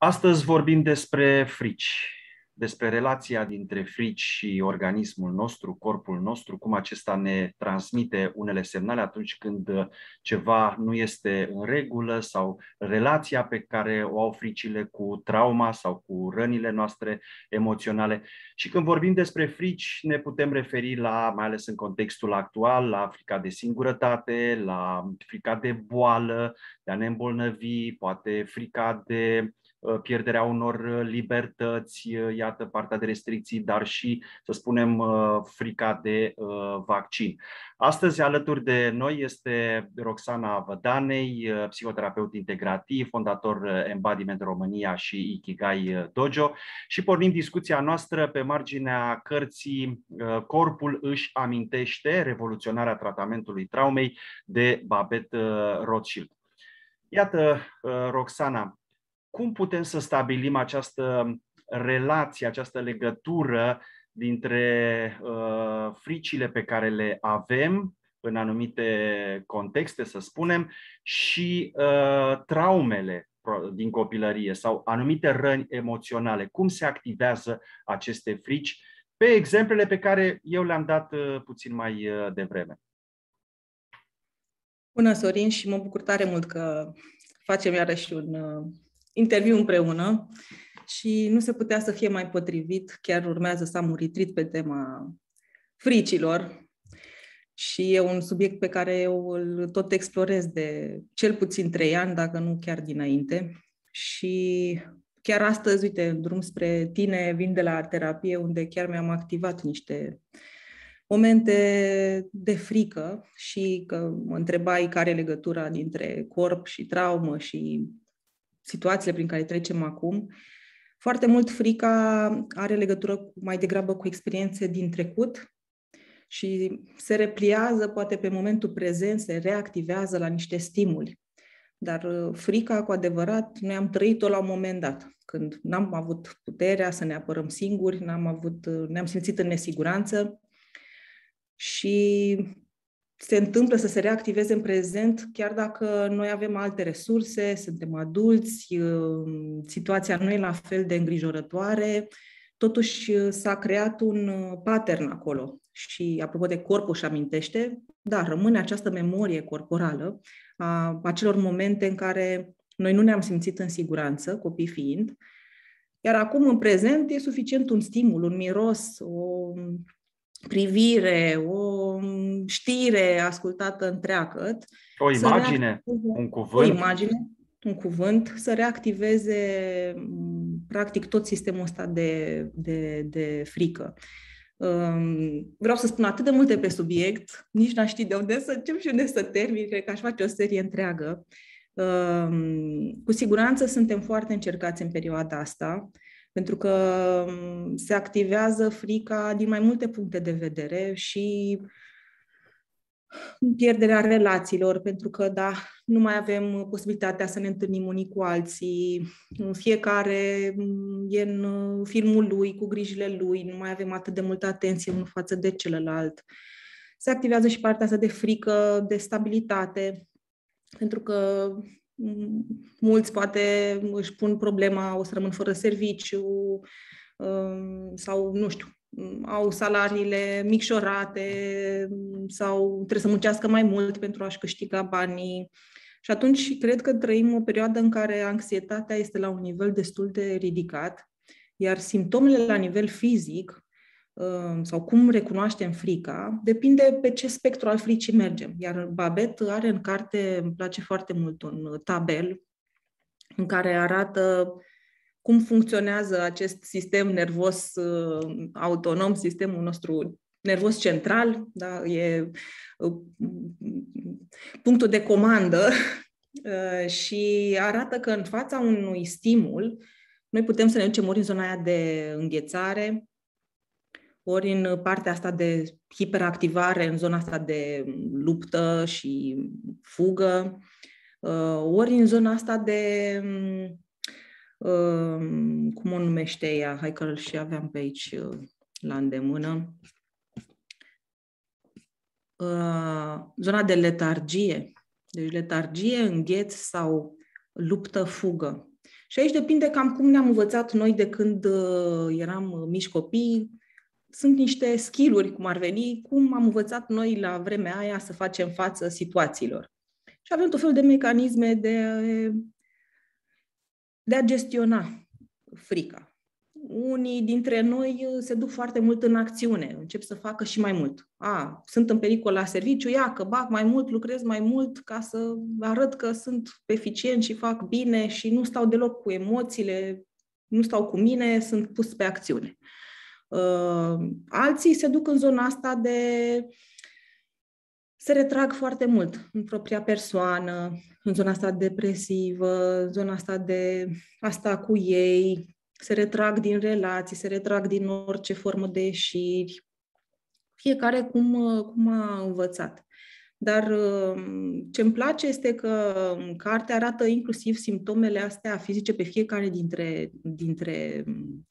Astăzi vorbim despre frici, despre relația dintre frici și organismul nostru, corpul nostru, cum acesta ne transmite unele semnale atunci când ceva nu este în regulă sau relația pe care o au fricile cu trauma sau cu rănile noastre emoționale. Și când vorbim despre frici, ne putem referi la, mai ales în contextul actual, la frica de singurătate, la frica de boală, de a ne îmbolnăvi, poate frica de uh, Uh, pierderea unor uh, libertăți, uh, iată partea de restricții, dar și, să spunem, frica de vaccin. Astăzi, alături de noi, este Roxana Vădanei, psihoterapeut integrativ, fondator Embodiment România și Ikigai Dojo și pornim discuția noastră pe marginea cărții Corpul își amintește revoluționarea tratamentului traumei de Babet Rothschild. Iată, Roxana, cum putem să stabilim această relație, această legătură dintre uh, fricile pe care le avem în anumite contexte, să spunem, și uh, traumele din copilărie sau anumite răni emoționale. Cum se activează aceste frici pe exemplele pe care eu le-am dat uh, puțin mai uh, devreme. Bună, Sorin, și mă bucur tare mult că facem iarăși un uh, interviu împreună și nu se putea să fie mai potrivit. Chiar urmează să am un retreat pe tema fricilor și e un subiect pe care eu îl tot explorez de cel puțin trei ani, dacă nu chiar dinainte. Și chiar astăzi, uite, în drum spre tine, vin de la terapie, unde chiar mi-am activat niște momente de frică și că mă întrebai care e legătura dintre corp și traumă și situațiile prin care trecem acum, foarte mult frica are legătură cu, mai degrabă cu experiențe din trecut și se repliază poate pe momentul prezent, se reactivează la niște stimuli. Dar uh, frica, cu adevărat, noi am trăit-o la un moment dat, când n-am avut puterea să ne apărăm singuri, n-am avut, uh, ne-am simțit în nesiguranță și se întâmplă să se reactiveze în prezent, chiar dacă noi avem alte resurse, suntem adulți, uh, situația nu e la fel de îngrijorătoare, totuși uh, s-a creat un uh, pattern acolo. Și apropo de corpul și amintește, da, rămâne această memorie corporală a acelor momente în care noi nu ne-am simțit în siguranță, copii fiind, iar acum, în prezent, e suficient un stimul, un miros, o privire, o știre ascultată întreagăt. O imagine, un cuvânt. O imagine, un cuvânt, să reactiveze practic tot sistemul ăsta de, de, de frică. Vreau să spun atât de multe pe subiect, nici n-aș ști de unde să încep și unde să termin, cred că aș face o serie întreagă. Cu siguranță suntem foarte încercați în perioada asta pentru că mm, se activează frica din mai multe puncte de vedere și pierderea relațiilor, pentru că, da, nu mai avem posibilitatea să ne întâlnim unii cu alții, fiecare mm, e în uh, filmul lui, cu grijile lui, nu mai avem atât de multă atenție unul față de celălalt. Se activează și partea asta de frică, de stabilitate, pentru că mulți poate își pun problema, o să rămân fără serviciu um, sau, nu știu, au salariile micșorate sau trebuie să muncească mai mult pentru a-și câștiga banii. Și atunci cred că trăim o perioadă în care anxietatea este la un nivel destul de ridicat, iar simptomele la nivel fizic Ă, sau cum recunoaștem frica, depinde pe ce spectru al fricii mergem. Iar Babet are în carte, îmi place foarte mult, un tabel în care arată cum funcționează acest sistem nervos ă, autonom, sistemul nostru nervos central, da, e ă, punctul de comandă și arată că în fața unui stimul noi putem să ne ducem ori în zona aia de înghețare, ori în partea asta de hiperactivare, în zona asta de luptă și fugă, uh, ori în zona asta de um, cum o numește ea, hai că îl și aveam pe aici uh, la îndemână, uh, zona de letargie. Deci letargie, îngheț sau luptă-fugă. Și aici depinde cam cum ne-am învățat noi de când eram mici copii, sunt niște skill cum ar veni, cum am învățat noi la vremea aia să facem față situațiilor. Și avem tot felul de mecanisme de, de a gestiona frica. Unii dintre noi se duc foarte mult în acțiune, încep să facă și mai mult. A, sunt în pericol la serviciu, ia că bag mai mult, lucrez mai mult ca să arăt că sunt eficient și fac bine și nu stau deloc cu emoțiile, nu stau cu mine, sunt pus pe acțiune. Uh, Ehm, alții se duc în zona asta de se retrag foarte mult în propria persoană, în zona asta depresivă, în zona asta de asta cu ei, se retrag din relații, se retrag din orice formă de ieșiri, fiecare cum, cum a învățat. Dar ehm, ce îmi place este că cartea arată inclusiv simptomele astea fizice pe fiecare dintre, dintre mm,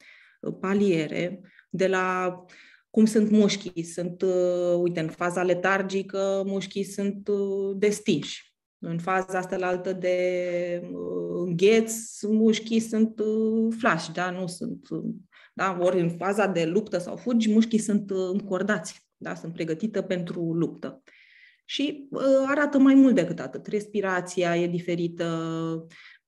paliere, de la cum sunt mușchii, sunt, uh, uite, în faza letargică, mușchii sunt uh, destinși. În faza asta la altă de uh, îngheț, mușchii sunt flash, da? nu sunt da? ori în faza de luptă sau fugi, mușchii sunt încordați, da? sunt pregătite pentru luptă. Și arată mai mult decât atât. Respirația e diferită,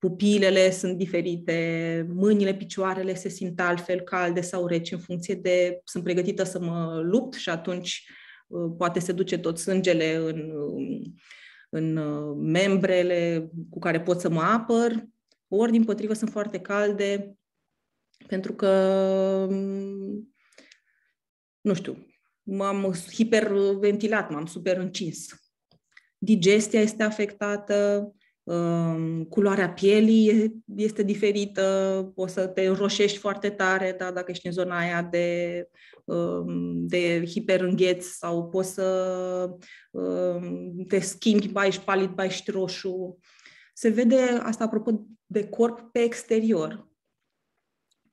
pupilele sunt diferite, mâinile, picioarele se simt altfel, calde sau reci, în funcție de sunt pregătită să mă lupt și atunci uh, poate se duce tot sângele în, um, în uh, membrele cu care pot să mă apăr, ori din potrivă sunt foarte calde pentru că, um, nu știu, m-am hiperventilat, m-am super încins. Digestia este afectată, culoarea pielii este diferită, o să te roșești foarte tare da, dacă ești în zona aia de, de hiperîngheț sau poți să te schimbi, ba ești palid, ba ești roșu. Se vede asta apropo de corp pe exterior.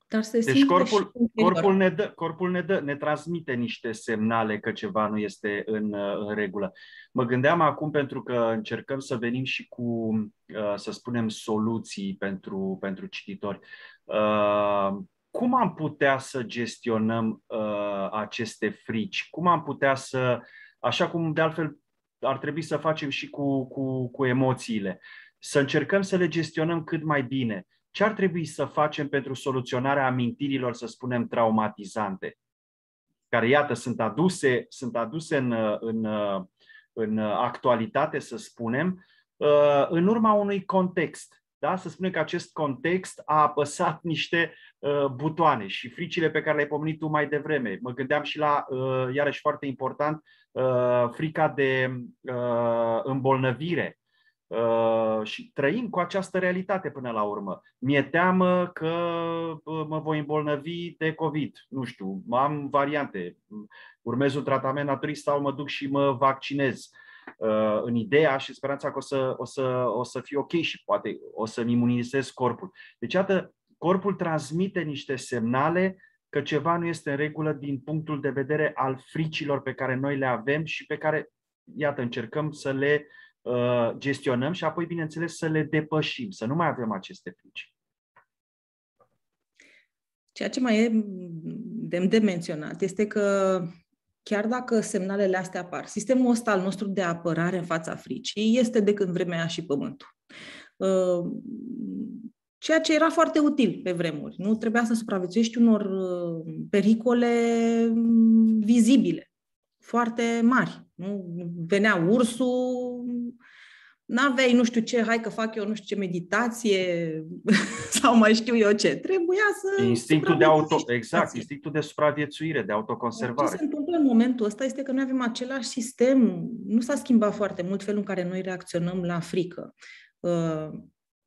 Dar se deci corpul, corpul, ne dă, corpul ne, dă, ne transmite niște semnale că ceva nu este în, uh, în regulă. Mă gândeam acum pentru că încercăm să venim și cu, uh, să spunem, soluții pentru, pentru cititori. Uh, cum am putea să gestionăm aceste frici? Cum am putea să, așa cum de altfel ar trebui să facem și cu, cu, cu emoțiile, să încercăm să le gestionăm cât mai bine ce ar trebui să facem pentru soluționarea amintirilor, să spunem, traumatizante, care, iată, sunt aduse, sunt aduse în, în, în actualitate, să spunem, uh, în urma unui context. Da? Să spunem că acest context a apăsat niște uh, butoane și fricile pe care le-ai pomenit tu mai devreme. Mă gândeam și la, uh, iarăși foarte important, frica de îmbolnăvire, Uh, și trăim cu această realitate până la urmă. Mi-e teamă că uh, mă voi îmbolnăvi de COVID, nu știu, am variante, urmez un tratament naturist sau mă duc și mă vaccinez uh, în ideea și speranța că o să, o să, o să fie ok și poate o să-mi imunizez corpul. Deci, iată, corpul transmite niște semnale că ceva nu este în regulă din punctul de vedere al fricilor pe care noi le avem și pe care, iată, încercăm să le uh, Uh, gestionăm și apoi, bineînțeles, să le depășim, să nu mai avem aceste frici. Ceea ce mai e demn de menționat este că chiar dacă semnalele astea apar, sistemul ăsta al nostru de apărare în fața fricii este de când vremea și pământul. Uh, ceea ce era foarte util pe vremuri. Nu trebuia să supraviețuiești unor uh, pericole mm, vizibile, foarte mari. Nu? Venea ursul, N-aveai nu știu ce, hai că fac eu nu știu ce meditație sau mai știu eu ce. Trebuia să... Instinctul de auto... Exact, instinctul de supraviețuire, de autoconservare. Ce se întâmplă în momentul ăsta este că noi avem același sistem. Nu s-a schimbat foarte mult felul în care noi reacționăm la frică. Uh,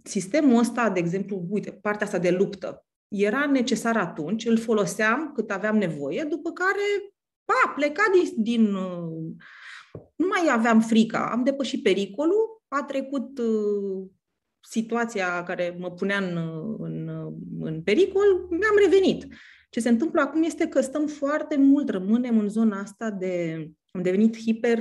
sistemul ăsta, de exemplu, uite, partea asta de luptă, era necesar atunci, îl foloseam cât aveam nevoie, după care, pa, pleca din... din uh, nu mai aveam frica, am depășit pericolul, a trecut uh, situația care mă punea în, uh, în, uh, în pericol, mi-am revenit. Ce se întâmplă acum este că stăm foarte mult, rămânem în zona asta de... Am devenit hiper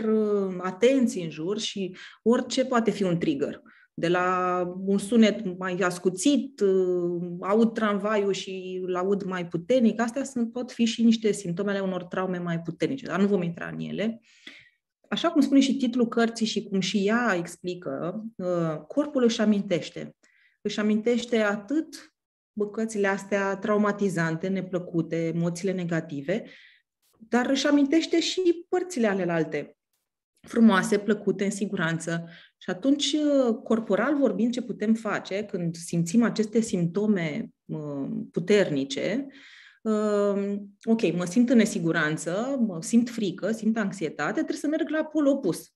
atenți în jur și orice poate fi un trigger. De la un sunet mai ascuțit, aud tramvaiul și îl aud mai puternic, astea sunt, pot fi și niște simptomele unor traume mai puternice, dar nu vom intra în ele. Uh, așa cum spune și titlul cărții și cum și ea explică, uh, corpul își amintește. Își amintește atât bucățile astea traumatizante, neplăcute, emoțiile negative, dar își amintește și părțile alelalte, frumoase, plăcute, în siguranță. Și atunci, uh, corporal vorbind, ce putem face când simțim aceste simptome uh, puternice, uh, ok, mă simt în nesiguranță, mă simt frică, simt anxietate, trebuie să merg la pol opus.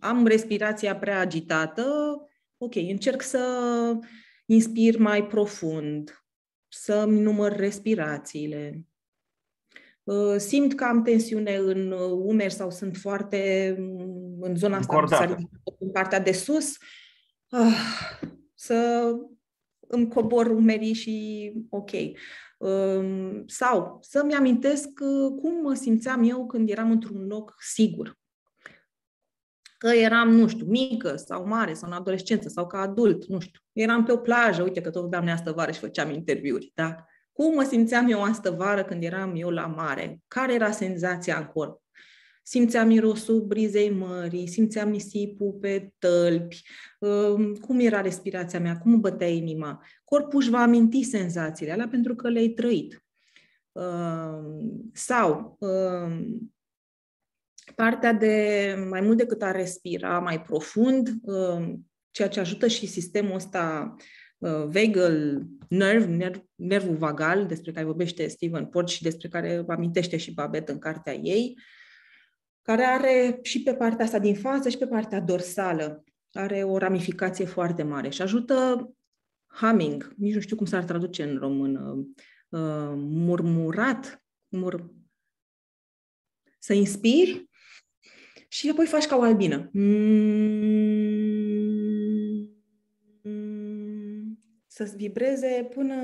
Am respirația prea agitată, ok, încerc să inspir mai profund, să-mi număr respirațiile. Uh, simt că am tensiune în umeri sau sunt foarte mm, în zona asta, în partea de sus, ah, să îmi cobor umerii și ok. Sau să-mi amintesc uh, cum mă simțeam eu când eram într-un loc sigur. Că eram, nu știu, mică sau mare sau în adolescență sau ca adult, nu știu. Eram pe o plajă, uite că tot vorbeam neastă vară și făceam interviuri, da? Cum mă simțeam eu astă vară când eram eu la mare? Care era senzația în corp? simțeam mirosul brizei mării, simțeam nisipul pe tălpi, cum era respirația mea, cum bătea inima. Corpul își va aminti senzațiile alea pentru că le-ai trăit. Sau partea de mai mult decât a respira mai profund, ceea ce ajută și sistemul ăsta vagal nerv nerv, nervul vagal, despre care vorbește Steven Port și despre care amintește și Babette în cartea ei, uh, care are și pe partea asta din față și pe partea dorsală, are o ramificație foarte mare și ajută humming, nici nu știu cum s-ar traduce în română, uh, murmurat, mur... să inspiri și apoi faci ca o albină. Mm. să vibreze până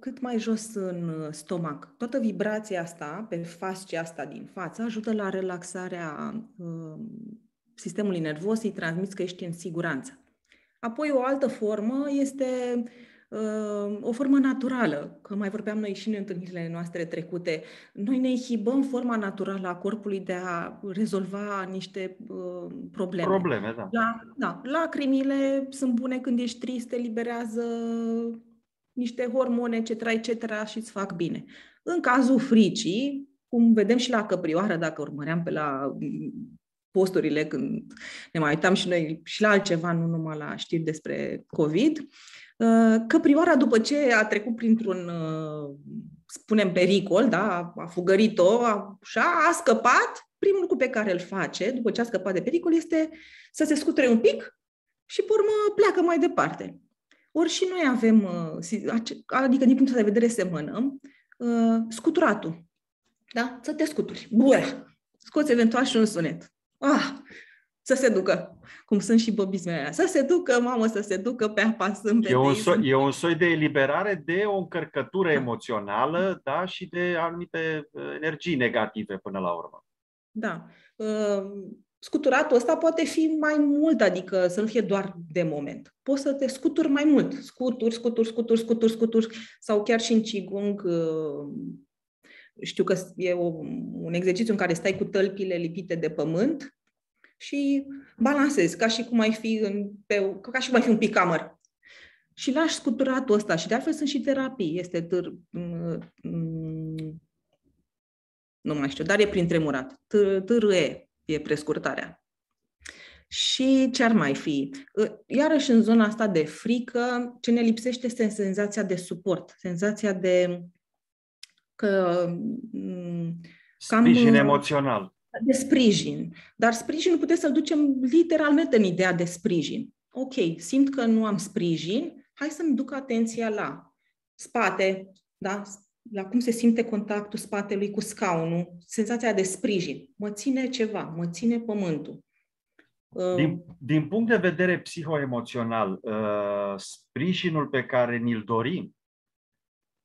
cât mai jos în uh, stomac. Toată vibrația asta, pe fascia asta din față, ajută la relaxarea uh, sistemului nervos, îi transmiți că ești în siguranță. Apoi o altă formă este uh, Ehm, o formă naturală, că mai vorbeam noi și în întâlnirile noastre trecute. Noi ne inhibăm forma naturală a corpului de a rezolva niște ehm, probleme. Probleme, da. La, da. Lacrimile sunt bune când ești trist, eliberează niște hormone, etc., etc., și îți fac bine. În cazul fricii, cum vedem și la căprioară, dacă urmăream pe la mm, posturile când ne mai uitam și noi și la altceva, nu numai la știri despre COVID, Ă, că Prioara, după ce a trecut printr-un, ă, spunem, pericol, da, a fugărit-o și a, scăpat, primul lucru pe care îl face, după ce a scăpat de pericol, este să se scuture un pic și, pe urmă, pleacă mai departe. Ori și noi avem, ă, adică din punctul de vedere semănăm, scuturatul. Da? Să te scuturi. Bura! Scoți eventual și un sunet. Ah, să se ducă, cum sunt și bobismele alea. Să se ducă, mamă, să se ducă pe apa sunt e, un e un soi de eliberare de o încărcătură da. emoțională da, și de anumite uh, energii negative până la urmă. Da. Uh, scuturatul ăsta poate fi mai mult, adică să nu fie doar de moment. Poți să te scuturi mai mult. Scuturi, scuturi, scuturi, scuturi, scuturi. Sau chiar și în Qigong, uh, știu că e o, un exercițiu în care stai cu tălpile lipite de pământ și balansezi, ca și cum ai fi, în, pe, ca și cum ai fi un pic picamăr. Și lași scuturatul ăsta și de altfel sunt și terapii. Este târ... Nu mai știu, dar e prin tremurat. TRE e prescurtarea. Și ce ar mai fi? Iarăși în zona asta de frică, ce ne lipsește este senzația de suport, senzația de că... Sprijin cam, emoțional de sprijin. Dar sprijinul putem să-l ducem literalmente în ideea de sprijin. Ok, simt că nu am sprijin, hai să-mi duc atenția la spate, da? la cum se simte contactul spatelui cu scaunul, senzația de sprijin. Mă ține ceva, mă ține pământul. Uh, din, din punct de vedere psihoemoțional, uh, sprijinul pe care ni-l dorim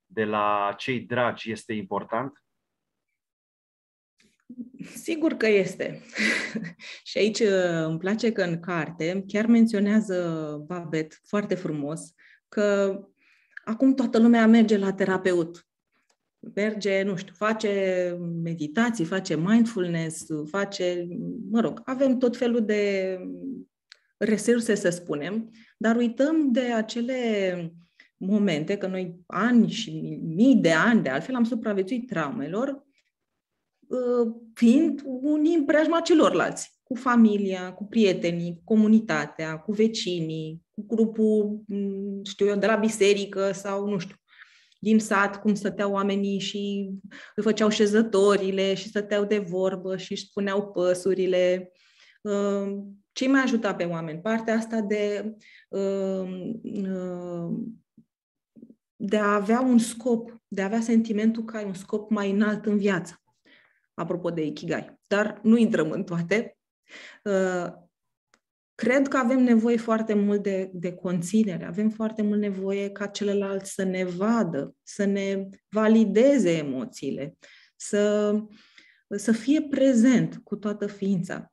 de la cei dragi este important? Sigur că este. și aici uh, îmi place că în carte chiar menționează Babet foarte frumos că acum toată lumea merge la terapeut. Merge, nu știu, face meditații, face mindfulness, face, mă rog, avem tot felul de resurse, să spunem, dar uităm de acele momente, că noi ani și mii de ani de altfel am supraviețuit traumelor Uh, fiind unii în preajma celorlalți, cu familia, cu prietenii, cu comunitatea, cu vecinii, cu grupul, mm, știu eu, de la biserică sau, nu știu, din sat, cum stăteau oamenii și îi făceau șezătorile și stăteau de vorbă și își spuneau păsurile. Uh, Ce mai ajuta pe oameni? Partea asta de, uh, de a avea un scop, de a avea sentimentul că ai un scop mai înalt în viață apropo de Ikigai. Dar nu intrăm în toate. Uh, cred că avem nevoie foarte mult de, de conținere, avem foarte mult nevoie ca celălalt să ne vadă, să ne valideze emoțiile, să, să fie prezent cu toată ființa.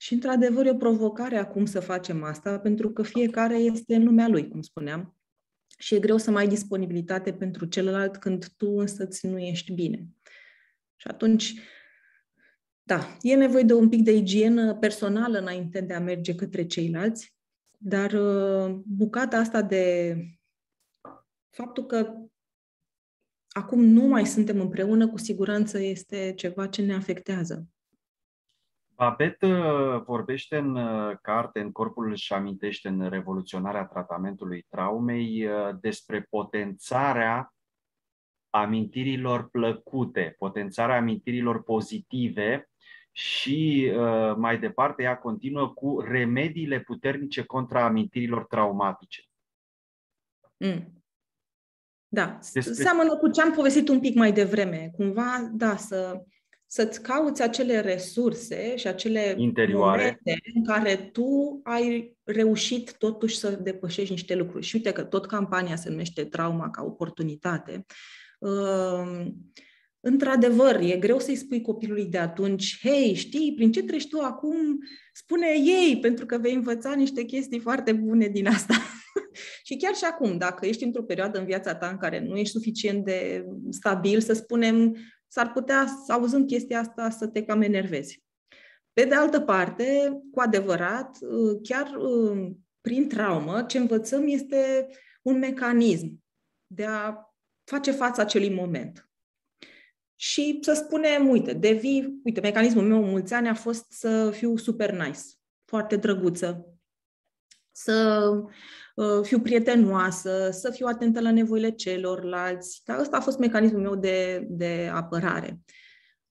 Și, într-adevăr, e o provocare acum să facem asta, pentru că fiecare este în lumea lui, cum spuneam, și e greu să mai ai disponibilitate pentru celălalt când tu însăți nu ești bine. Și atunci, da, e nevoie de un pic de igienă personală înainte de a merge către ceilalți, dar uh, bucata asta de faptul că acum nu mai suntem împreună, cu siguranță este ceva ce ne afectează. Babet uh, vorbește în uh, carte, în corpul își amintește în revoluționarea tratamentului traumei despre potențarea amintirilor plăcute, potențarea amintirilor pozitive și uh, mai departe ea continuă cu remediile puternice contra amintirilor traumatice. Mm. Da, Despre... seamănă cu ce am povestit un pic mai devreme. Cumva, da, să, să-ți cauți acele resurse și acele interioare momente în care tu ai reușit totuși să depășești niște lucruri. Și uite că tot campania se numește Trauma ca oportunitate. Uh, într-adevăr, e greu să-i spui copilului de atunci, hei, știi, prin ce treci tu acum, spune ei, pentru că vei învăța niște chestii foarte bune din asta. și chiar și acum, dacă ești într-o perioadă în viața ta în care nu ești suficient de stabil, să spunem, s-ar putea, auzând chestia asta, să te cam enervezi. Pe de altă parte, cu adevărat, chiar prin traumă, ce învățăm este un mecanism de a face față acelui moment și să spunem, uite, devii, uite, mecanismul meu mulți ani a fost să fiu super nice, foarte drăguță, să uh, fiu prietenoasă, să fiu atentă la nevoile celorlalți. Dar ăsta a fost mecanismul meu de, de apărare.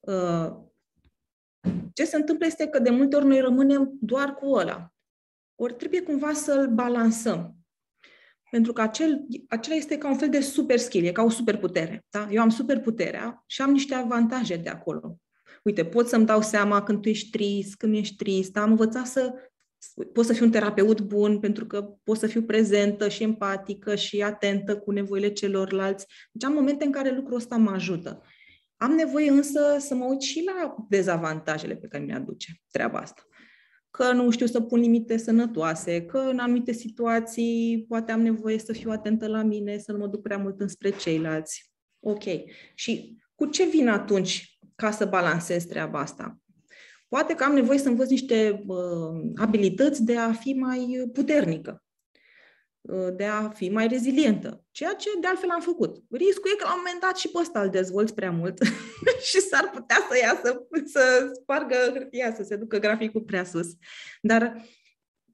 Uh, ce se întâmplă este că de multe ori noi rămânem doar cu ăla. Ori trebuie cumva să-l balansăm. Pentru că acel, acela este ca un fel de super skill, e ca o putere. Da? Eu am super puterea și am niște avantaje de acolo. Uite, pot să-mi dau seama când tu ești trist, când ești trist, da? am învățat să pot să fiu un terapeut bun pentru că pot să fiu prezentă și empatică și atentă cu nevoile celorlalți. Deci am momente în care lucrul ăsta mă ajută. Am nevoie însă să mă uit și la dezavantajele pe care mi le aduce treaba asta că nu știu să pun limite sănătoase, că în anumite situații poate am nevoie să fiu atentă la mine, să nu mă duc prea mult înspre ceilalți. Ok. Și cu ce vin atunci ca să balansez treaba asta? Poate că am nevoie să învăț niște uh, abilități de a fi mai puternică. Uh, de a fi mai rezilientă, ceea ce de altfel am făcut. Riscul e că la un moment dat și pe ăsta îl dezvolți prea mult și s-ar putea să iasă, să spargă hârtia, să se ducă graficul prea sus. Dar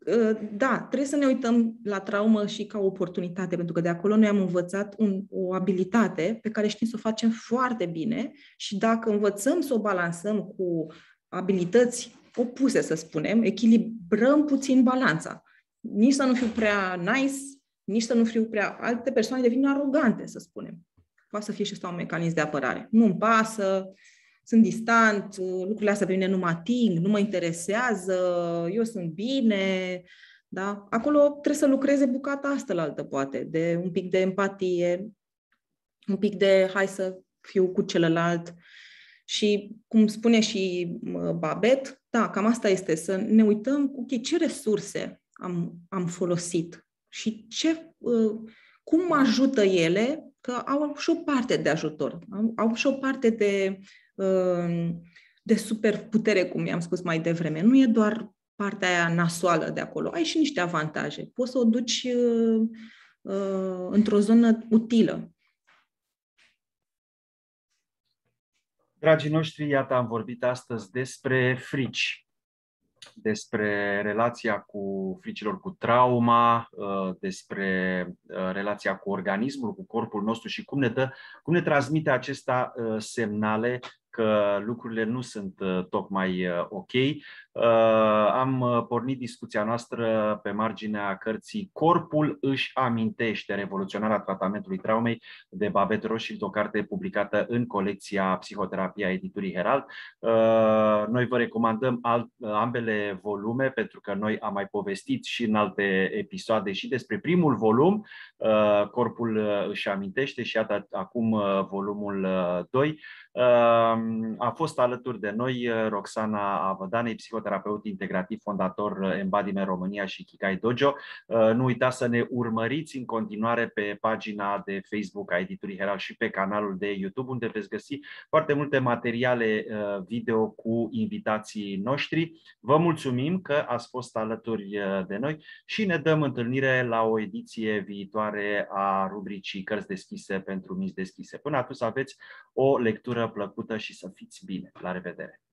uh, da, trebuie să ne uităm la traumă și ca oportunitate, pentru că de acolo noi am învățat un, o abilitate pe care știm să o facem foarte bine și dacă învățăm să o balansăm cu abilități opuse, să spunem, echilibrăm puțin balanța nici să nu fiu prea nice, nici să nu fiu prea... Alte persoane devin arogante, să spunem. Poate să fie și asta un mecanism de apărare. Nu-mi pasă, sunt distant, lucrurile astea pe mine nu mă ating, nu mă interesează, eu sunt bine, da? Acolo trebuie să lucreze bucata asta la altă, poate, de un pic de empatie, un pic de hai să fiu cu celălalt. Și, cum spune și Babet, da, cam asta este, să ne uităm cu ce resurse am, am folosit și ce, uh, cum mă ajută ele, că au și o parte de ajutor, au, au și o parte de, uh, de superputere, cum i-am spus mai devreme. Nu e doar partea aia nasoală de acolo, ai și niște avantaje. Poți să o duci uh, într-o zonă utilă. Dragii noștri, iată, am vorbit astăzi despre frici despre relația cu fricilor cu trauma, uh, despre uh, relația cu organismul, cu corpul nostru și cum ne, dă, cum ne transmite acesta uh, semnale că lucrurile nu sunt tocmai ok Uh, am uh, pornit discuția noastră pe marginea cărții Corpul își amintește revoluționarea tratamentului traumei de Babet Roșild, o carte publicată în colecția Psihoterapia editurii Herald. Uh, noi vă recomandăm ambele volume pentru că noi am mai povestit și în alte episoade și despre primul volum, Corpul își amintește și iată acum volumul 2. A fost alături de noi Roxana Avădanei, psihoterapeută psihoterapeut integrativ, fondator uh, Embadime România și Kikai Dojo. Uh, nu uitați să ne urmăriți în continuare pe pagina de Facebook a editurii Herald și pe canalul de YouTube, unde veți găsi foarte multe materiale uh, video cu invitații noștri. Vă mulțumim că ați fost alături de noi și ne dăm întâlnire la o ediție viitoare a rubricii Cărți deschise pentru mici deschise. Până atunci aveți o lectură plăcută și să fiți bine. La revedere!